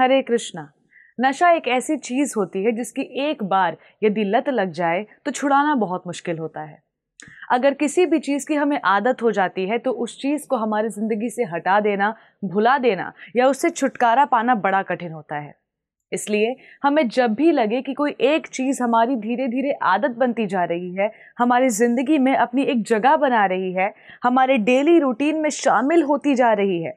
हरे कृष्णा नशा एक ऐसी चीज़ होती है जिसकी एक बार यदि लत लग जाए तो छुड़ाना बहुत मुश्किल होता है अगर किसी भी चीज़ की हमें आदत हो जाती है तो उस चीज़ को हमारी ज़िंदगी से हटा देना भुला देना या उससे छुटकारा पाना बड़ा कठिन होता है इसलिए हमें जब भी लगे कि कोई एक चीज़ हमारी धीरे धीरे आदत बनती जा रही है हमारी ज़िंदगी में अपनी एक जगह बना रही है हमारे डेली रूटीन में शामिल होती जा रही है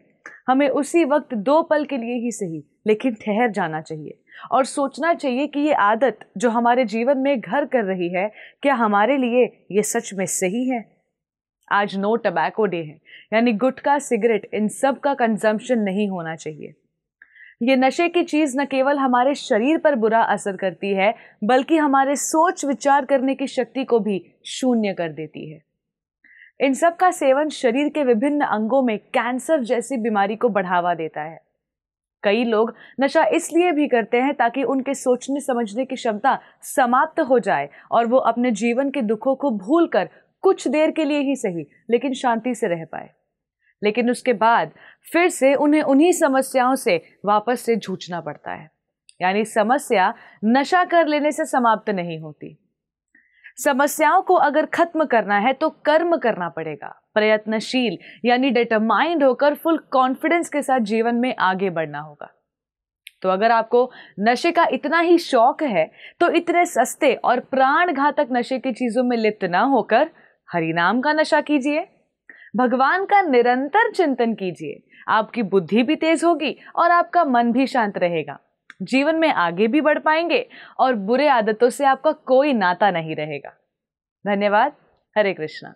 हमें उसी वक्त दो पल के लिए ही सही लेकिन ठहर जाना चाहिए और सोचना चाहिए कि ये आदत जो हमारे जीवन में घर कर रही है क्या हमारे लिए ये सच में सही है आज नो टबैको डे है यानी गुटखा सिगरेट इन सब का कंजम्पशन नहीं होना चाहिए ये नशे की चीज़ न केवल हमारे शरीर पर बुरा असर करती है बल्कि हमारे सोच विचार करने की शक्ति को भी शून्य कर देती है इन सब का सेवन शरीर के विभिन्न अंगों में कैंसर जैसी बीमारी को बढ़ावा देता है कई लोग नशा इसलिए भी करते हैं ताकि उनके सोचने समझने की क्षमता समाप्त हो जाए और वो अपने जीवन के दुखों को भूल कर कुछ देर के लिए ही सही लेकिन शांति से रह पाए लेकिन उसके बाद फिर से उन्हें उन्हीं समस्याओं से वापस से जूझना पड़ता है यानी समस्या नशा कर लेने से समाप्त नहीं होती समस्याओं को अगर खत्म करना है तो कर्म करना पड़ेगा प्रयत्नशील यानी डिटरमाइंड होकर फुल कॉन्फिडेंस के साथ जीवन में आगे बढ़ना होगा तो अगर आपको नशे का इतना ही शौक है तो इतने सस्ते और प्राण घातक नशे की चीजों में लिप्त ना होकर हरिनाम का नशा कीजिए भगवान का निरंतर चिंतन कीजिए आपकी बुद्धि भी तेज होगी और आपका मन भी शांत रहेगा जीवन में आगे भी बढ़ पाएंगे और बुरे आदतों से आपका कोई नाता नहीं रहेगा धन्यवाद हरे कृष्णा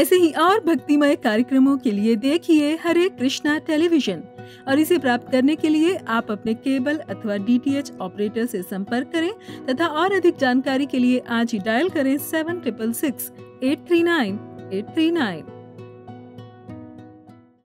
ऐसे ही और भक्तिमय कार्यक्रमों के लिए देखिए हरे कृष्णा टेलीविजन और इसे प्राप्त करने के लिए आप अपने केबल अथवा डीटीएच ऑपरेटर से संपर्क करें तथा और अधिक जानकारी के लिए आज ही डायल करें seven triple six eight three nine eight three nine